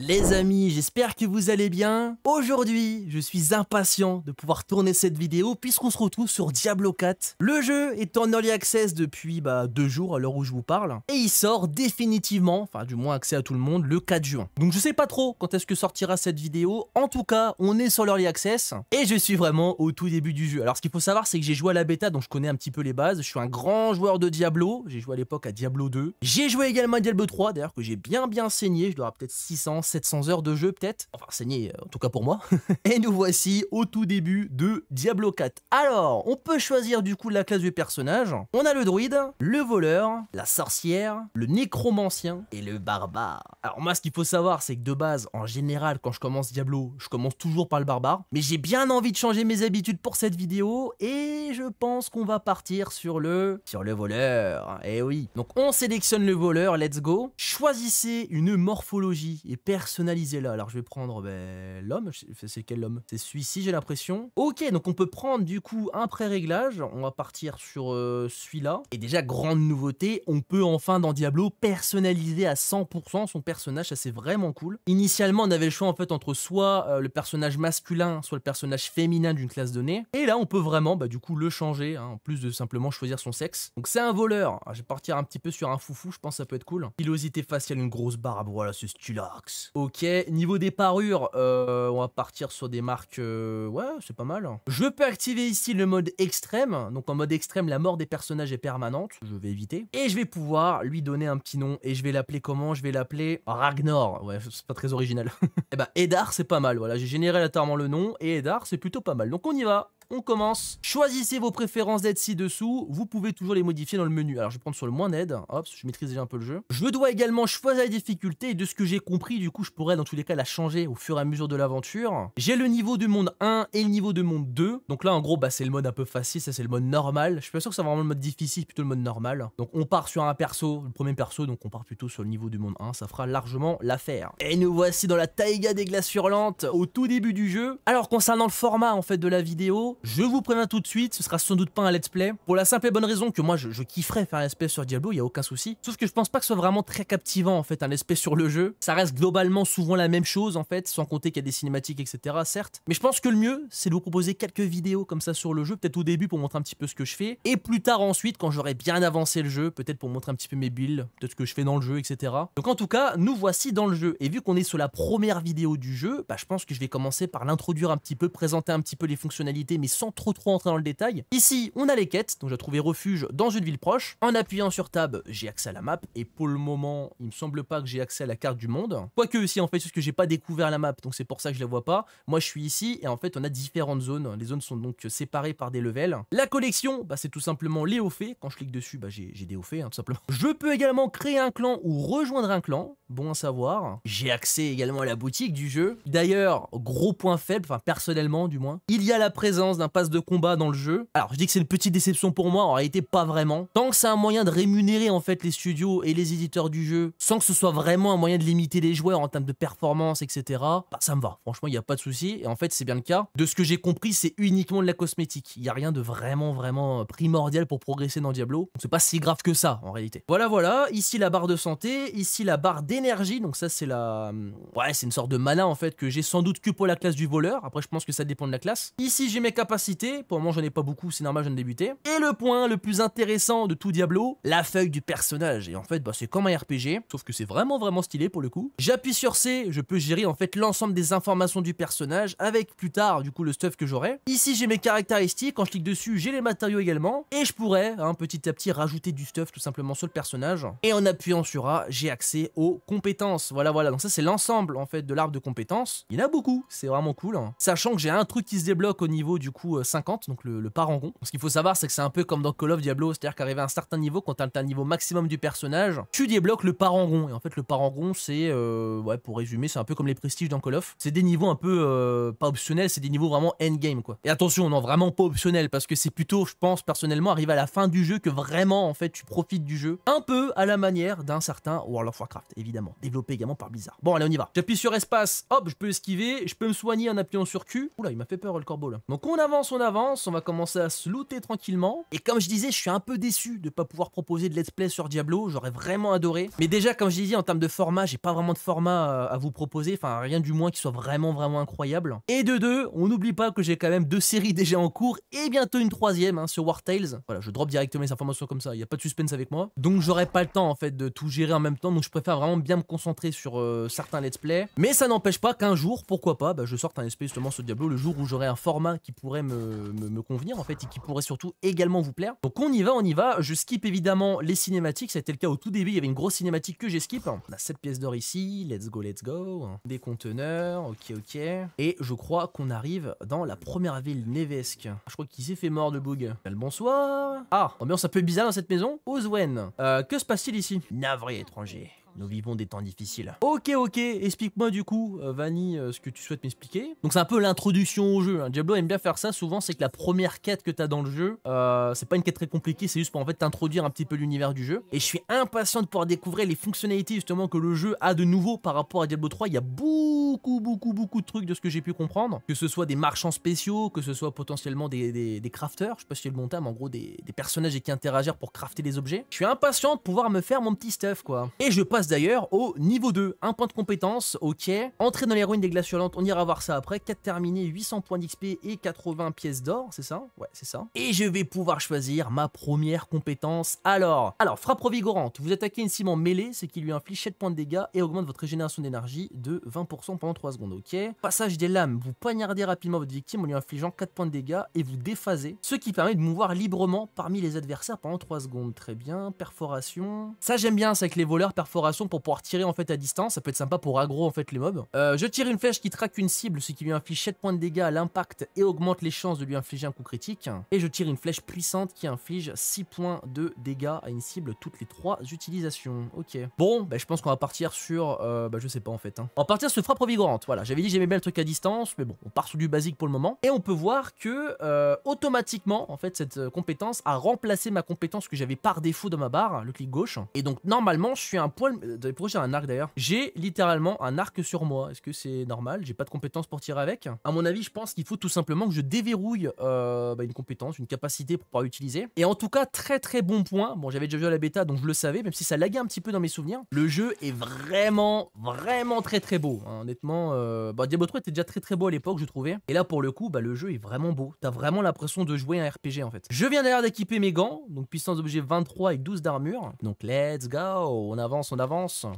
Les amis, j'espère que vous allez bien. Aujourd'hui, je suis impatient de pouvoir tourner cette vidéo puisqu'on se retrouve sur Diablo 4. Le jeu est en early access depuis bah, deux jours à l'heure où je vous parle. Et il sort définitivement, enfin du moins accès à tout le monde, le 4 juin. Donc je sais pas trop quand est-ce que sortira cette vidéo. En tout cas, on est sur l'early access et je suis vraiment au tout début du jeu. Alors ce qu'il faut savoir, c'est que j'ai joué à la bêta, donc je connais un petit peu les bases. Je suis un grand joueur de Diablo. J'ai joué à l'époque à Diablo 2. J'ai joué également à Diablo 3, d'ailleurs que j'ai bien bien saigné. Je dois avoir peut-être 600 700 heures de jeu peut-être. Enfin, saigné, euh, en tout cas pour moi. et nous voici au tout début de Diablo 4. Alors, on peut choisir du coup la classe du personnage. On a le druide, le voleur, la sorcière, le nécromancien et le barbare. Alors moi, ce qu'il faut savoir, c'est que de base, en général, quand je commence Diablo, je commence toujours par le barbare. Mais j'ai bien envie de changer mes habitudes pour cette vidéo et je pense qu'on va partir sur le... sur le voleur. Eh oui. Donc on sélectionne le voleur, let's go. Choisissez une morphologie et Personnaliser là. Alors je vais prendre ben, l'homme. C'est quel homme C'est celui-ci, j'ai l'impression. Ok, donc on peut prendre du coup un pré-réglage. On va partir sur euh, celui-là. Et déjà, grande nouveauté, on peut enfin dans Diablo personnaliser à 100% son personnage. Ça, c'est vraiment cool. Initialement, on avait le choix en fait entre soit euh, le personnage masculin, soit le personnage féminin d'une classe donnée. Et là, on peut vraiment bah, du coup le changer, hein, en plus de simplement choisir son sexe. Donc c'est un voleur. Ah, je vais partir un petit peu sur un foufou, je pense que ça peut être cool. Pilosité faciale, une grosse barbe, voilà, c'est Stulax. Ok, niveau des parures, euh, on va partir sur des marques... Euh, ouais, c'est pas mal. Je peux activer ici le mode extrême. Donc en mode extrême, la mort des personnages est permanente. Je vais éviter. Et je vais pouvoir lui donner un petit nom. Et je vais l'appeler comment Je vais l'appeler Ragnar. Ouais, c'est pas très original. et eh bah, ben, Edar, c'est pas mal. Voilà, j'ai généré aléatoirement le nom. Et Edar, c'est plutôt pas mal. Donc on y va on commence. Choisissez vos préférences d'aide ci-dessous, vous pouvez toujours les modifier dans le menu. Alors je vais prendre sur le moins d'aide, hop, je maîtrise déjà un peu le jeu. Je dois également choisir la difficulté de ce que j'ai compris, du coup je pourrais dans tous les cas la changer au fur et à mesure de l'aventure. J'ai le niveau du monde 1 et le niveau de monde 2. Donc là en gros bah, c'est le mode un peu facile, ça c'est le mode normal. Je suis pas sûr que c'est vraiment le mode difficile, plutôt le mode normal. Donc on part sur un perso, le premier perso, donc on part plutôt sur le niveau du monde 1, ça fera largement l'affaire. Et nous voici dans la taïga des glaces hurlantes au tout début du jeu. Alors concernant le format en fait de la vidéo, je vous préviens tout de suite, ce sera sans doute pas un let's play. Pour la simple et bonne raison que moi, je, kifferais faire un let's sur Diablo, il y a aucun souci. Sauf que je pense pas que ce soit vraiment très captivant en fait un let's sur le jeu. Ça reste globalement souvent la même chose en fait, sans compter qu'il y a des cinématiques, etc. Certes. Mais je pense que le mieux, c'est de vous proposer quelques vidéos comme ça sur le jeu, peut-être au début pour montrer un petit peu ce que je fais, et plus tard ensuite quand j'aurai bien avancé le jeu, peut-être pour montrer un petit peu mes builds, peut-être ce que je fais dans le jeu, etc. Donc en tout cas, nous voici dans le jeu. Et vu qu'on est sur la première vidéo du jeu, bah, je pense que je vais commencer par l'introduire un petit peu, présenter un petit peu les fonctionnalités, mais sans trop trop entrer dans le détail. Ici, on a les quêtes, donc j'ai trouvé refuge dans une ville proche. En appuyant sur Tab, j'ai accès à la map, et pour le moment, il me semble pas que j'ai accès à la carte du monde. Quoique, si en fait, ce que j'ai pas découvert la map, donc c'est pour ça que je la vois pas. Moi, je suis ici, et en fait, on a différentes zones. Les zones sont donc séparées par des levels. La collection, bah, c'est tout simplement les hauts faits. Quand je clique dessus, bah, j'ai des hauts hein, tout simplement. Je peux également créer un clan ou rejoindre un clan bon à savoir. J'ai accès également à la boutique du jeu. D'ailleurs, gros point faible, enfin personnellement du moins, il y a la présence d'un pass de combat dans le jeu. Alors je dis que c'est une petite déception pour moi, en réalité pas vraiment. Tant que c'est un moyen de rémunérer en fait les studios et les éditeurs du jeu, sans que ce soit vraiment un moyen de limiter les joueurs en termes de performance, etc., bah ça me va. Franchement, il n'y a pas de souci. Et en fait, c'est bien le cas. De ce que j'ai compris, c'est uniquement de la cosmétique. Il n'y a rien de vraiment, vraiment euh, primordial pour progresser dans Diablo. C'est pas si grave que ça en réalité. Voilà, voilà. Ici la barre de santé, ici la barre d'énergie donc ça c'est la... Ouais, c'est une sorte de mana en fait que j'ai sans doute que pour la classe du voleur, après je pense que ça dépend de la classe. Ici j'ai mes capacités, pour moi moment j'en ai pas beaucoup, c'est normal, je viens de débuter. Et le point le plus intéressant de tout Diablo, la feuille du personnage. Et en fait, bah, c'est comme un RPG, sauf que c'est vraiment vraiment stylé pour le coup. J'appuie sur C, je peux gérer en fait l'ensemble des informations du personnage, avec plus tard du coup le stuff que j'aurai. Ici j'ai mes caractéristiques, quand je clique dessus j'ai les matériaux également, et je pourrais hein, petit à petit rajouter du stuff tout simplement sur le personnage. Et en appuyant sur A, j'ai accès au compétences. Voilà, voilà. Donc ça, c'est l'ensemble, en fait, de l'arbre de compétences. Il y en a beaucoup. C'est vraiment cool. Hein. Sachant que j'ai un truc qui se débloque au niveau, du coup, 50, euh, donc le, parangon. Ce qu'il faut savoir, c'est que c'est un peu comme dans Call of Diablo, c'est-à-dire qu'arriver à un certain niveau, quand t'as un niveau maximum du personnage, tu débloques le parangon. Et en fait, le parangon, c'est, euh, ouais, pour résumer, c'est un peu comme les prestiges dans Call of. C'est des niveaux un peu euh, pas optionnels, c'est des niveaux vraiment endgame, quoi. Et attention, non, vraiment pas optionnel, parce que c'est plutôt, je pense, personnellement, arriver à la fin du jeu que vraiment, en fait, tu profites du jeu. Un peu à la manière d'un certain World of Warcraft, évidemment développé également par Blizzard. Bon, allez, on y va. J'appuie sur espace, hop, je peux esquiver, je peux me soigner en appuyant sur Q. Oula, il m'a fait peur le corbeau Donc on avance, on avance, on va commencer à se looter tranquillement. Et comme je disais, je suis un peu déçu de pas pouvoir proposer de let's play sur Diablo, j'aurais vraiment adoré. Mais déjà, comme je disais, en termes de format, j'ai pas vraiment de format euh, à vous proposer, enfin rien du moins qui soit vraiment vraiment incroyable. Et de deux, on n'oublie pas que j'ai quand même deux séries déjà en cours et bientôt une troisième hein, sur War Tales. Voilà, je drop directement les informations comme ça, il n'y a pas de suspense avec moi. Donc j'aurais pas le temps en fait de tout gérer en même temps, donc je préfère vraiment bien me concentrer sur euh, certains let's play. Mais ça n'empêche pas qu'un jour, pourquoi pas, bah, je sorte un let's play justement ce Diablo, le jour où j'aurai un format qui pourrait me, me, convenir en fait et qui pourrait surtout également vous plaire. Donc on y va, on y va. Je skip évidemment les cinématiques, ça a été le cas au tout début, il y avait une grosse cinématique que j'ai skip. On a cette pièces d'or ici, let's go, let's go. Des conteneurs, ok, ok. Et je crois qu'on arrive dans la première ville, Nevesque. Je crois qu'il s'est fait mort de bug. bonsoir. Ah, ambiance un peu bizarre dans cette maison. ozwen euh, que se passe-t-il ici Navré étranger. Nous vivons des temps difficiles. Ok, ok, explique-moi du coup, euh, Vanny, euh, ce que tu souhaites m'expliquer. Donc c'est un peu l'introduction au jeu. Hein. Diablo aime bien faire ça souvent, c'est que la première quête que tu as dans le jeu, euh, c'est pas une quête très compliquée, c'est juste pour en fait t'introduire un petit peu l'univers du jeu. Et je suis impatient de pouvoir découvrir les fonctionnalités justement que le jeu a de nouveau par rapport à Diablo 3. Il y a beaucoup, beaucoup, beaucoup de trucs de ce que j'ai pu comprendre. Que ce soit des marchands spéciaux, que ce soit potentiellement des, des, crafters, je sais pas si c'est le bon terme, en gros des, des personnages qui interagirent pour crafter des objets. Je suis impatient de pouvoir me faire mon petit stuff quoi. Et je passe d'ailleurs au niveau 2, un point de compétence, ok. Entrer dans les ruines des glaces on ira voir ça après. 4 terminés, 800 points d'XP et 80 pièces d'or, c'est ça Ouais, c'est ça. Et je vais pouvoir choisir ma première compétence. Alors, alors frappe revigorante, vous attaquez une ciment mêlée, ce qui lui inflige 7 points de dégâts et augmente votre régénération d'énergie de 20% pendant 3 secondes, ok. Passage des lames, vous poignardez rapidement votre victime en lui infligeant 4 points de dégâts et vous déphasez, ce qui permet de mouvoir librement parmi les adversaires pendant 3 secondes. Très bien, perforation. Ça j'aime bien, c'est avec les voleurs, perforation pour pouvoir tirer en fait à distance. Ça peut être sympa pour aggro en fait les mobs. Euh, je tire une flèche qui traque une cible, ce qui lui inflige 7 points de dégâts à l'impact et augmente les chances de lui infliger un coup critique. Et je tire une flèche puissante qui inflige 6 points de dégâts à une cible toutes les 3 utilisations. Ok. Bon, bah, je pense qu'on va partir sur... Euh, bah, je sais pas en fait. Hein. On va partir sur frappe revigorante. Voilà, j'avais dit j'aimais bien le truc à distance, mais bon, on part sur du basique pour le moment. Et on peut voir que euh, automatiquement, en fait, cette euh, compétence a remplacé ma compétence que j'avais par défaut dans ma barre, le clic gauche. Et donc normalement, je suis un poil euh, Pourquoi j'ai un arc d'ailleurs. J'ai littéralement un arc sur moi. Est-ce que c'est normal J'ai pas de compétences pour tirer avec. À mon avis, je pense qu'il faut tout simplement que je déverrouille euh, bah, une compétence, une capacité pour pouvoir l'utiliser. Et en tout cas, très très bon point. Bon, j'avais déjà vu à la bêta, donc je le savais, même si ça laguait un petit peu dans mes souvenirs. Le jeu est vraiment, vraiment très très beau. Hein. Honnêtement, euh, bah, Diablo 3 était déjà très très beau à l'époque, je trouvais. Et là, pour le coup, bah, le jeu est vraiment beau. T'as vraiment l'impression de jouer un RPG en fait. Je viens d'ailleurs d'équiper mes gants, donc puissance d'objet 23 et 12 d'armure. Donc let's go, on avance, on avance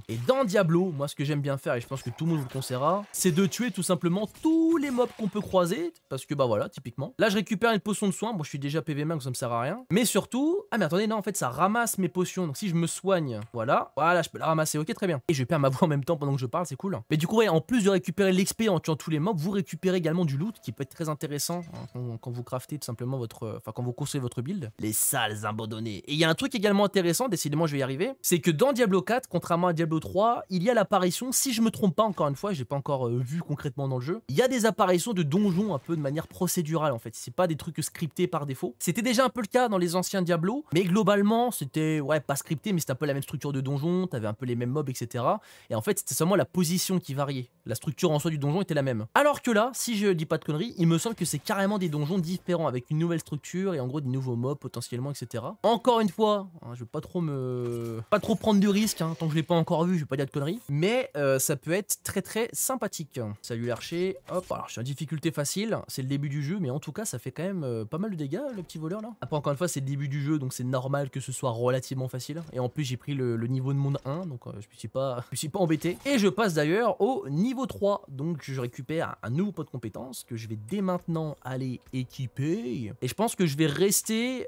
et dans Diablo, moi ce que j'aime bien faire, et je pense que tout le monde vous le conseillera, c'est de tuer tout simplement tous les mobs qu'on peut croiser, parce que bah voilà, typiquement. Là je récupère une potion de soin, bon je suis déjà PV main donc ça me sert à rien. Mais surtout, ah mais attendez, non en fait ça ramasse mes potions, donc si je me soigne, voilà, voilà je peux la ramasser, ok très bien. Et je perds ma voix en même temps pendant que je parle, c'est cool. Mais du coup en plus de récupérer l'XP en tuant tous les mobs, vous récupérez également du loot qui peut être très intéressant hein, quand vous craftez tout simplement votre, enfin quand vous construisez votre build. Les salles abandonnées. Et il y a un truc également intéressant, décidément je vais y arriver, c'est que dans Diablo 4, contrairement à Diablo 3, il y a l'apparition, si je me trompe pas encore une fois, j'ai pas encore euh, vu concrètement dans le jeu, il y a des apparitions de donjons un peu de manière procédurale en fait, c'est pas des trucs scriptés par défaut. C'était déjà un peu le cas dans les anciens Diablo, mais globalement c'était ouais pas scripté mais c'était un peu la même structure de donjon, t'avais un peu les mêmes mobs etc. Et en fait c'était seulement la position qui variait, la structure en soi du donjon était la même. Alors que là, si je dis pas de conneries, il me semble que c'est carrément des donjons différents avec une nouvelle structure et en gros des nouveaux mobs potentiellement etc. Encore une fois, hein, je veux pas trop me... pas trop prendre de risques hein, tant l'ai pas encore vu, je vais pas dire de conneries. Mais euh, ça peut être très très sympathique. Salut l'archer. Hop, alors je suis en difficulté facile. C'est le début du jeu, mais en tout cas, ça fait quand même euh, pas mal de dégâts, le petit voleur là. Après, encore une fois, c'est le début du jeu, donc c'est normal que ce soit relativement facile. Et en plus, j'ai pris le, niveau de monde 1, donc euh, je me suis pas, je suis pas embêté. Et je passe d'ailleurs au niveau 3. Donc je récupère un nouveau pot de compétence que je vais dès maintenant aller équiper. Et je pense que je vais rester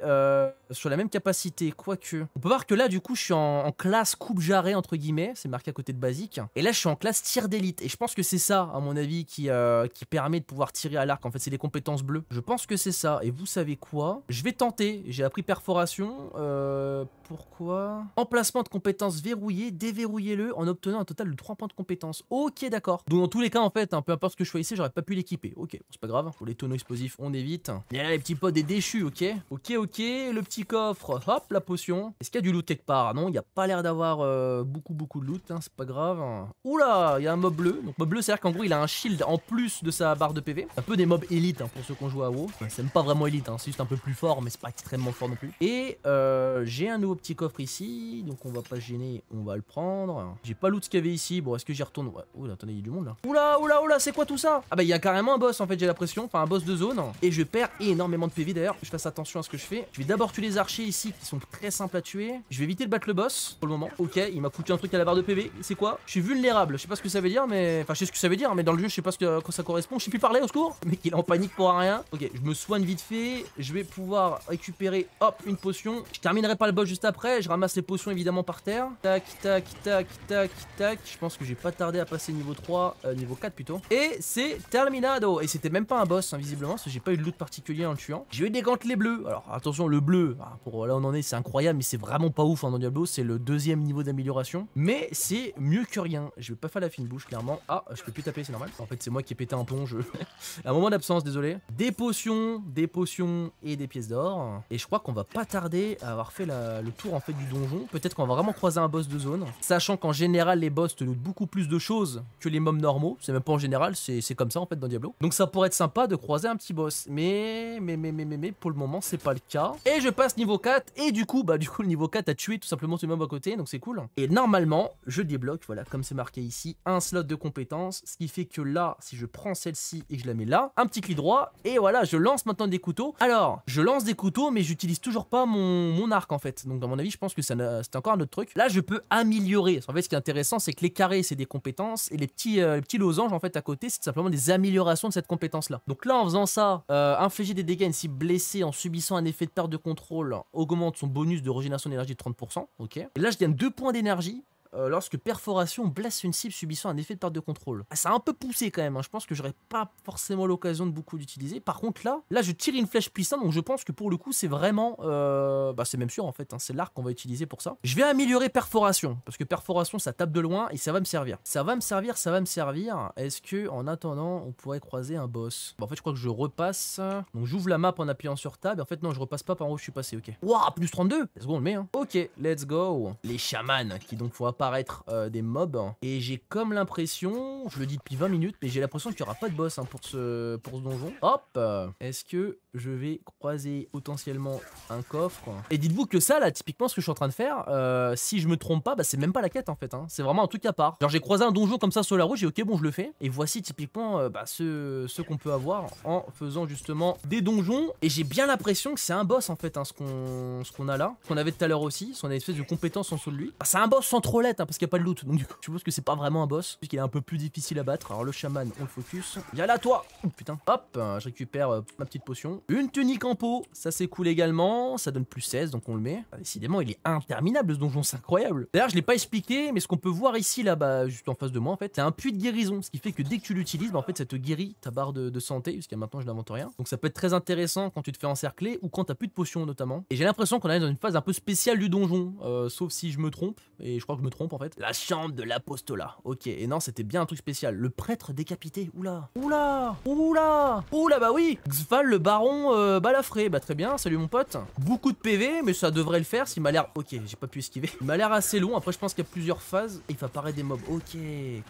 sur la même capacité, quoique. On peut voir que là, du coup, je suis en, classe coupe jarret entre guillemets, c'est marqué à côté de basique. Et là, je suis en classe tir d'élite. Et je pense que c'est ça, à mon avis, qui, euh, qui permet de pouvoir tirer à l'arc. En fait, c'est les compétences bleues. Je pense que c'est ça. Et vous savez quoi Je vais tenter. J'ai appris perforation. Euh, pourquoi Emplacement de compétences verrouillé, déverrouillez-le en obtenant un total de 3 points de compétences. Ok, d'accord. Donc, dans tous les cas, en fait, hein, peu importe ce que je choisissais, j'aurais pas pu l'équiper. Ok, c'est pas grave. Pour les tonneaux explosifs, on évite. Et là, les petits pods des déchus, ok Ok, ok. Le petit coffre. Hop, la potion. Est-ce qu'il y a du loot quelque part Non, il n'y a pas l'air d'avoir. Euh, euh, beaucoup beaucoup de loot, hein, c'est pas grave. Hein. Oula, il y a un mob bleu. Donc mob bleu, c'est-à-dire qu'en gros, il a un shield en plus de sa barre de PV. Un peu des mobs élite hein, pour ceux qu'on joue à WoW. C'est même pas vraiment élite, c'est juste un peu plus fort, mais c'est pas extrêmement fort non plus. Et euh, j'ai un nouveau petit coffre ici, donc on va pas gêner, on va le prendre. J'ai pas loot ce qu'il y avait ici. Bon, est-ce que j'y retourne ouais. Oula, attendez, il y a du monde là. Oula, oula, oula, c'est quoi tout ça Ah bah il y a carrément un boss en fait, j'ai la pression, enfin un boss de zone. Et je perds énormément de PV d'ailleurs. Je fasse attention à ce que je fais. Je vais d'abord tuer les archers ici qui sont très simples à tuer. Je vais éviter de battre le boss pour le moment. Ok, il m'a foutu un truc à la barre de PV. C'est quoi Je suis vulnérable. Je sais pas ce que ça veut dire, mais. Enfin, je sais ce que ça veut dire, mais dans le jeu, je sais pas ce que, ça correspond. Je sais plus parler, au secours. Mais qu'il est en panique pour rien. Ok, je me soigne vite fait. Je vais pouvoir récupérer, hop, une potion. Je terminerai pas le boss juste après. Je ramasse les potions évidemment par terre. Tac, tac, tac, tac, tac. Je pense que j'ai pas tardé à passer niveau 3, euh, niveau 4 plutôt. Et c'est terminado. Et c'était même pas un boss, hein, visiblement, parce que j'ai pas eu de loot particulier en le tuant. J'ai eu des gantelets bleus. Alors attention, le bleu, ah, pour là on en est, c'est incroyable, mais c'est vraiment pas ouf en hein, dans Diablo. C'est le deuxième niveau d'amélioration mais c'est mieux que rien. Je vais pas faire la fine bouche, clairement. Ah, je peux plus taper, c'est normal. En fait, c'est moi qui ai pété un pont. Je... un moment d'absence, désolé. Des potions, des potions et des pièces d'or. Et je crois qu'on va pas tarder à avoir fait le tour en fait du donjon. Peut-être qu'on va vraiment croiser un boss de zone. Sachant qu'en général, les boss te lootent beaucoup plus de choses que les mobs normaux. C'est même pas en général, c'est comme ça en fait dans Diablo. Donc ça pourrait être sympa de croiser un petit boss. Mais, mais, mais, mais, mais, mais pour le moment, c'est pas le cas. Et je passe niveau 4. Et du coup, bah, du coup, le niveau 4 a tué tout simplement ce mob à côté. Donc c'est cool. Et normalement, je débloque, voilà, comme c'est marqué ici, un slot de compétences Ce qui fait que là, si je prends celle-ci et que je la mets là, un petit clic droit, et voilà, je lance maintenant des couteaux. Alors, je lance des couteaux, mais j'utilise toujours pas mon, arc en fait. Donc, dans mon avis, je pense que c'est encore un autre truc. Là, je peux améliorer. En fait, ce qui est intéressant, c'est que les carrés, c'est des compétences, et les petits, euh, losanges en fait à côté, c'est simplement des améliorations de cette compétence-là. Donc là, en faisant ça, euh, infliger des dégâts à une cible blessée en subissant un effet de perte de contrôle augmente son bonus de régénération d'énergie de 30%. Ok. Et là, je gagne deux points d'énergie d'énergie euh, lorsque perforation blesse une cible subissant un effet de perte de contrôle. Ah, ça a un peu poussé quand même, hein. je pense que j'aurais pas forcément l'occasion de beaucoup l'utiliser. Par contre là, là je tire une flèche puissante, donc je pense que pour le coup c'est vraiment... Euh, bah c'est même sûr en fait, hein. c'est l'arc qu'on va utiliser pour ça. Je vais améliorer perforation, parce que perforation ça tape de loin et ça va me servir. Ça va me servir, ça va me servir. Est-ce que en attendant on pourrait croiser un boss bon, En fait je crois que je repasse, donc j'ouvre la map en appuyant sur tab, en fait non je repasse pas par où je suis passé, ok. Waouh, plus 32 Let's go on le met hein. Ok, let's go Les chamans qui donc font apparaître euh, des mobs. Et j'ai comme l'impression, je le dis depuis 20 minutes, mais j'ai l'impression qu'il n'y aura pas de boss hein, pour, ce, pour ce donjon. Hop Est-ce que je vais croiser potentiellement un coffre Et dites-vous que ça, là, typiquement, ce que je suis en train de faire, euh, si je me trompe pas, bah, c'est même pas la quête, en fait. Hein. C'est vraiment un truc à part. Genre, j'ai croisé un donjon comme ça sur la route, j'ai ok, bon, je le fais. Et voici typiquement euh, bah, ce, ce qu'on peut avoir en faisant justement des donjons. Et j'ai bien l'impression que c'est un boss, en fait, hein, ce qu'on a là. qu'on avait tout à l'heure aussi, son espèce de compétence en dessous de lui. Bah, c'est un boss sans trop Hein, parce qu'il n'y a pas de loot. Donc du coup, je suppose que c'est pas vraiment un boss, puisqu'il est un peu plus difficile à battre. Alors le chaman, on le focus. Viens là, toi oh, Putain. Hop, euh, je récupère euh, ma petite potion. Une tunique en peau, ça s'écoule également. Ça donne plus 16, donc on le met. Ah, décidément, il est interminable ce donjon, c'est incroyable. D'ailleurs, je l'ai pas expliqué, mais ce qu'on peut voir ici, là, bas juste en face de moi, en fait, c'est un puits de guérison. Ce qui fait que dès que tu l'utilises, bah, en fait, ça te guérit ta barre de, santé, puisqu'à maintenant, je n'invente rien. Donc ça peut être très intéressant quand tu te fais encercler ou quand t'as plus de potions, notamment. Et j'ai l'impression qu'on est dans une phase un peu spéciale du donjon, euh, sauf si je me trompe, et je crois que je me en fait. La chambre de l'apostolat. Ok, et non, c'était bien un truc spécial. Le prêtre décapité. Oula Oula Oula Oula, bah oui Xval, le baron euh, balafré. Bah très bien, salut mon pote. Beaucoup de PV, mais ça devrait le faire s'il m'a l'air... Ok, j'ai pas pu esquiver. Il m'a l'air assez long. Après, je pense qu'il y a plusieurs phases. Il va apparaître des mobs. Ok.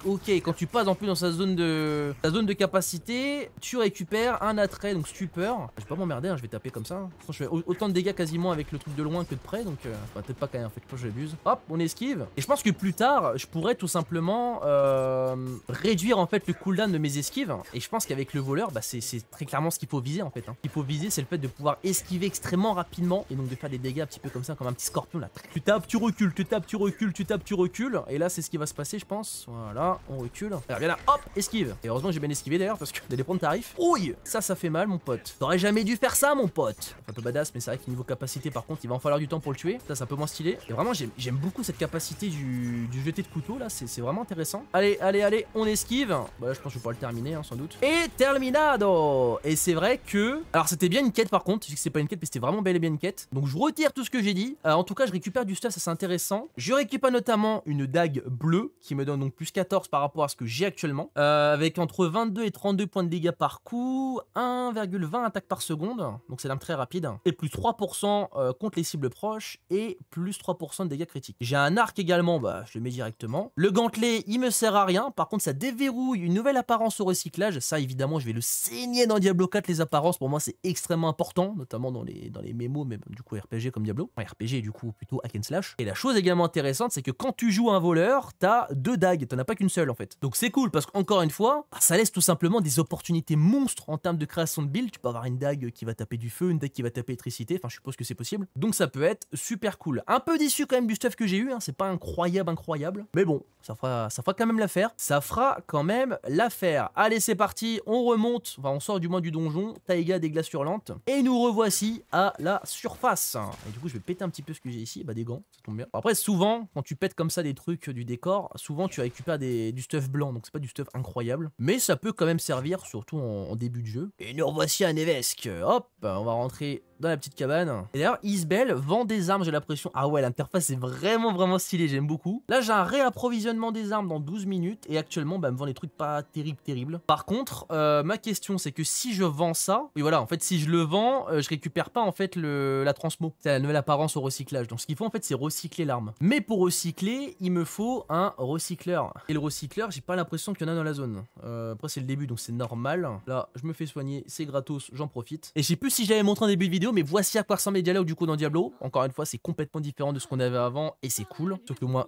Ok, quand tu passes en plus dans sa zone de... Sa zone de capacité, tu récupères un attrait, donc stupeur. Je vais pas m'emmerder, hein, je vais taper comme ça. Hein. Je fais autant de dégâts quasiment avec le truc de loin que de près, donc... Euh, bah, peut-être pas quand même, en fait, je l'abuse. Hop, on esquive. Et je pense que plus tard, je pourrais tout simplement euh, réduire en fait le cooldown de mes esquives. Et je pense qu'avec le voleur, bah, c'est très clairement ce qu'il faut viser en fait. Hein. Ce qu'il faut viser, c'est le fait de pouvoir esquiver extrêmement rapidement et donc de faire des dégâts un petit peu comme ça, comme un petit scorpion là. Tu tapes, tu recules, tu tapes, tu recules, tu tapes, tu recules. Et là, c'est ce qui va se passer, je pense. Voilà, on recule. là, hop, esquive. Et heureusement, j'ai bien esquivé d'ailleurs parce que d'aller prendre tarif. Ouille, ça, ça fait mal, mon pote. T'aurais jamais dû faire ça, mon pote. Un peu badass, mais c'est vrai que niveau capacité, par contre, il va en falloir du temps pour le tuer. Ça, c'est un peu moins stylé. Et vraiment, j'aime beaucoup cette capacité du du, jeté de couteau là, c'est vraiment intéressant. Allez, allez, allez, on esquive. Bah je pense que je vais pas le terminer hein, sans doute. Et terminado Et c'est vrai que... Alors c'était bien une quête par contre, je sais que c'est pas une quête mais c'était vraiment bel et bien une quête. Donc je retire tout ce que j'ai dit. Euh, en tout cas, je récupère du stuff, ça c'est intéressant. Je récupère notamment une dague bleue qui me donne donc plus 14 par rapport à ce que j'ai actuellement. Euh, avec entre 22 et 32 points de dégâts par coup, 1,20 attaque par seconde. Donc c'est l'arme très rapide. Et plus 3% euh, contre les cibles proches et plus 3% de dégâts critiques. J'ai un arc également bah, je le mets directement. Le gantelet, il me sert à rien. Par contre, ça déverrouille une nouvelle apparence au recyclage. Ça, évidemment, je vais le saigner dans Diablo 4. Les apparences, pour moi, c'est extrêmement important, notamment dans les, dans les mémos, même du coup RPG comme Diablo. Enfin, RPG du coup plutôt hack slash. Et la chose également intéressante, c'est que quand tu joues un voleur, t'as deux dagues. T'en as pas qu'une seule, en fait. Donc c'est cool parce qu'encore une fois, bah, ça laisse tout simplement des opportunités monstres en termes de création de build. Tu peux avoir une dague qui va taper du feu, une dague qui va taper électricité. Enfin, je suppose que c'est possible. Donc ça peut être super cool. Un peu déçu quand même du stuff que j'ai eu. Hein. C'est pas incroyable incroyable. Mais bon, ça fera, ça fera quand même l'affaire. Ça fera quand même l'affaire. Allez, c'est parti, on remonte, enfin on sort du moins du donjon, Taïga des glaces hurlantes, et nous revoici à la surface. Et du coup, je vais péter un petit peu ce que j'ai ici, bah des gants, ça tombe bien. Après, souvent, quand tu pètes comme ça des trucs du décor, souvent tu récupères des, du stuff blanc, donc c'est pas du stuff incroyable, mais ça peut quand même servir, surtout en, début de jeu. Et nous revoici à Nevesque, hop, on va rentrer dans la petite cabane. Et d'ailleurs, Isbel vend des armes, j'ai l'impression. Ah ouais, l'interface est vraiment, vraiment stylée, j'aime beaucoup. Là, j'ai un réapprovisionnement des armes dans 12 minutes et actuellement, bah, me vend des trucs pas terribles, terrible Par contre, euh, ma question, c'est que si je vends ça, oui voilà, en fait, si je le vends, euh, je récupère pas en fait le, la transmo. C'est la nouvelle apparence au recyclage. Donc, ce qu'il faut en fait, c'est recycler l'arme. Mais pour recycler, il me faut un recycleur. Et le recycleur, j'ai pas l'impression qu'il y en a dans la zone. Euh, après, c'est le début, donc c'est normal. Là, je me fais soigner, c'est gratos, j'en profite. Et je sais plus si j'avais montré en début de vidéo, mais voici à quoi ressemble les dialogues du coup dans Diablo. Encore une fois, c'est complètement différent de ce qu'on avait avant et c'est cool.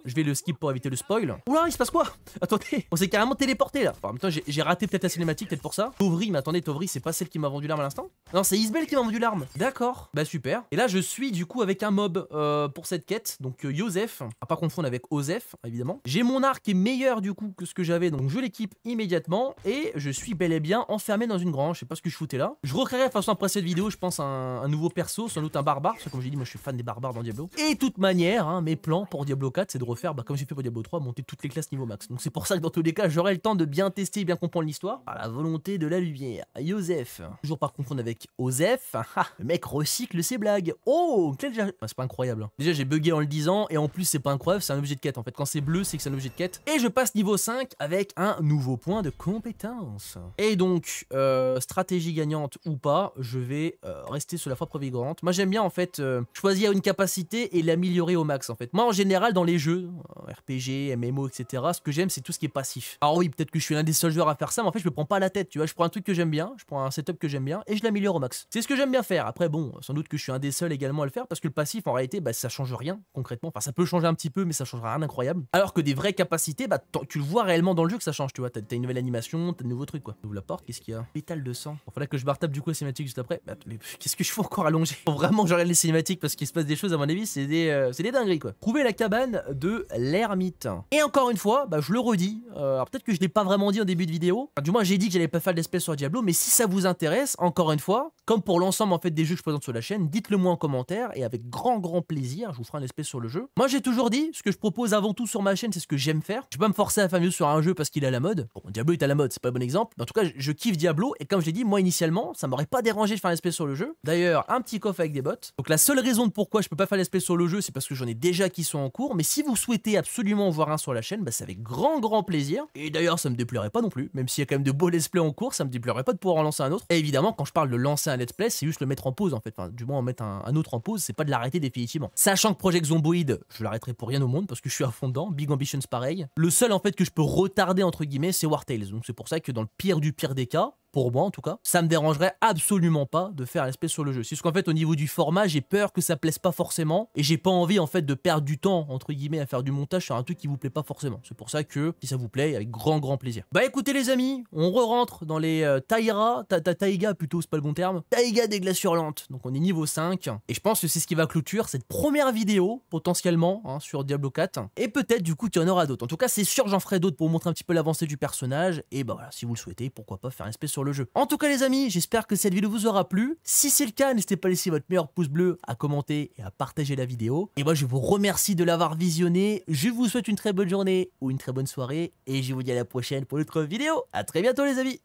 Je vais le skip pour éviter le spoil. Oula, il se passe quoi Attendez, on s'est carrément téléporté là. en même temps, j'ai raté peut-être la cinématique, peut-être pour ça. Tovry, mais attendez, Tovry, c'est pas celle qui m'a vendu l'arme à l'instant Non, c'est Isbel qui m'a vendu l'arme. D'accord, bah super. Et là, je suis du coup avec un mob euh, pour cette quête. Donc, euh, Yosef Joseph, à pas confondre avec Osef, évidemment. J'ai mon arc qui est meilleur du coup que ce que j'avais, donc je l'équipe immédiatement. Et je suis bel et bien enfermé dans une grange. Je sais pas ce que je foutais là. Je recréerai de façon après cette vidéo, je pense, un, nouveau perso, sans doute un barbare. Parce que, comme j'ai dit, moi je suis fan des barbares dans Diablo. Et toute manière, hein, mes plans pour Diablo 4, c'est refaire, bah, comme j'ai fait pour Diablo 3, monter toutes les classes niveau max. Donc c'est pour ça que dans tous les cas, j'aurai le temps de bien tester et bien comprendre l'histoire. À la volonté de la lumière. Joseph. Toujours par confondre avec Osef. Ah, le mec recycle ses blagues. Oh, ah, c'est pas incroyable. Hein. Déjà, j'ai bugué en le disant, et en plus, c'est pas incroyable, c'est un objet de quête en fait. Quand c'est bleu, c'est que c'est un objet de quête. Et je passe niveau 5 avec un nouveau point de compétence. Et donc, euh, stratégie gagnante ou pas, je vais euh, rester sur la foi provigrante. Moi, j'aime bien en fait euh, choisir une capacité et l'améliorer au max en fait. Moi, en général, dans les jeux, RPG, MMO, etc. Ce que j'aime, c'est tout ce qui est passif. Alors oui, peut-être que je suis un des seuls joueurs à faire ça, mais en fait, je me prends pas la tête, tu vois. Je prends un truc que j'aime bien, je prends un setup que j'aime bien et je l'améliore au max. C'est ce que j'aime bien faire. Après, bon, sans doute que je suis un des seuls également à le faire parce que le passif, en réalité, bah, ça change rien concrètement. Enfin, ça peut changer un petit peu, mais ça changera rien d'incroyable. Alors que des vraies capacités, bah, tu le vois réellement dans le jeu que ça change, tu vois. T'as une nouvelle animation, t'as de nouveaux trucs, quoi. Ouvre la porte, qu'est-ce qu'il y a Pétale de sang. Il que je tape du coup la cinématique juste après. Mais, qu'est-ce que je fais encore Vraiment, les cinématiques parce qu'il se passe des choses, à mon avis, c'est euh, de Et encore une fois, bah, je le redis, euh, alors peut-être que je n'ai pas vraiment dit en début de vidéo, du moins j'ai dit que j'allais pas faire l'espèce sur Diablo, mais si ça vous intéresse, encore une fois, comme pour l'ensemble en fait des jeux que je présente sur la chaîne, dites-le moi en commentaire et avec grand grand plaisir, je vous ferai un espèce sur le jeu. Moi j'ai toujours dit, ce que je propose avant tout sur ma chaîne, c'est ce que j'aime faire. Je peux pas me forcer à faire mieux sur un jeu parce qu'il est à la mode. Bon, Diablo est à la mode, c'est pas un bon exemple. en tout cas, je kiffe Diablo et comme je l'ai dit, moi initialement, ça m'aurait pas dérangé de faire un espèce sur le jeu. D'ailleurs, un petit coffre avec des bottes Donc la seule raison de pourquoi je peux pas faire l'espèce sur le jeu, c'est parce que j'en ai déjà qui sont en cours, mais si vous vous souhaitez absolument voir un sur la chaîne, bah, c'est avec grand grand plaisir. Et d'ailleurs, ça me déplairait pas non plus, même s'il y a quand même de beaux let's play en cours, ça me déplairait pas de pouvoir en lancer un autre. Et évidemment, quand je parle de lancer un let's play, c'est juste le mettre en pause en fait, enfin, du moins en mettre un, autre en pause, c'est pas de l'arrêter définitivement. Sachant que Project Zomboid, je l'arrêterai pour rien au monde parce que je suis à fond dedans, Big Ambitions pareil. Le seul en fait que je peux retarder entre guillemets, c'est War Tales. Donc c'est pour ça que dans le pire du pire des cas, pour moi en tout cas, ça me dérangerait absolument pas de faire l'aspect sur le jeu. C'est ce qu'en fait au niveau du format, j'ai peur que ça plaise pas forcément et j'ai pas envie en fait de perdre du temps entre guillemets à faire du montage sur un truc qui vous plaît pas forcément. C'est pour ça que si ça vous plaît, avec grand grand plaisir. Bah écoutez les amis, on re-rentre dans les euh, Taïra, ta, Taïga plutôt, c'est pas le bon terme, Taïga des glaces lentes Donc on est niveau 5 et je pense que c'est ce qui va clôturer cette première vidéo potentiellement hein, sur Diablo 4 et peut-être du coup qu'il y en aura d'autres. En tout cas, c'est sûr j'en ferai d'autres pour montrer un petit peu l'avancée du personnage et bah voilà, si vous le souhaitez, pourquoi pas faire un espèce sur le jeu. En tout cas les amis, j'espère que cette vidéo vous aura plu. Si c'est le cas, n'hésitez pas à laisser votre meilleur pouce bleu, à commenter et à partager la vidéo. Et moi je vous remercie de l'avoir visionné. Je vous souhaite une très bonne journée ou une très bonne soirée et je vous dis à la prochaine pour une autre vidéo. A très bientôt les amis